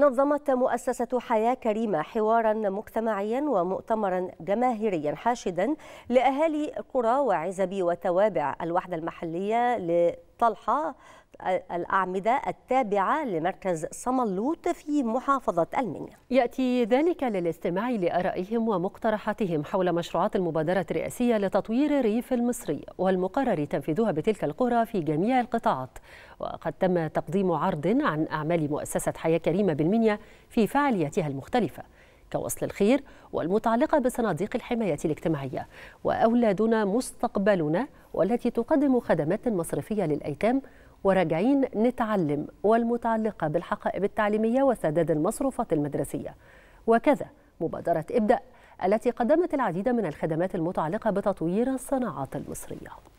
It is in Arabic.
نظمت مؤسسة حياة كريمة حوارا مجتمعيا ومؤتمرا جماهيريا حاشدا لأهالي قرى وعزبي وتوابع الوحدة المحلية طلحة آه، الأعمدة التابعة لمركز صملوط في محافظة المنيا يأتي ذلك للاستماع لآرائهم ومقترحاتهم حول مشروعات المبادرة الرئاسية لتطوير الريف المصري والمقرر تنفيذها بتلك القرى في جميع القطاعات وقد تم تقديم عرض عن أعمال مؤسسة حياة كريمة بالمنيا في فعالياتها المختلفة كوصل الخير والمتعلقة بصناديق الحماية الاجتماعية وأولادنا مستقبلنا والتي تقدم خدمات مصرفية للأيتام وراجعين نتعلم والمتعلقة بالحقائب التعليمية وسداد المصروفات المدرسية وكذا مبادرة ابدأ التي قدمت العديد من الخدمات المتعلقة بتطوير الصناعات المصرية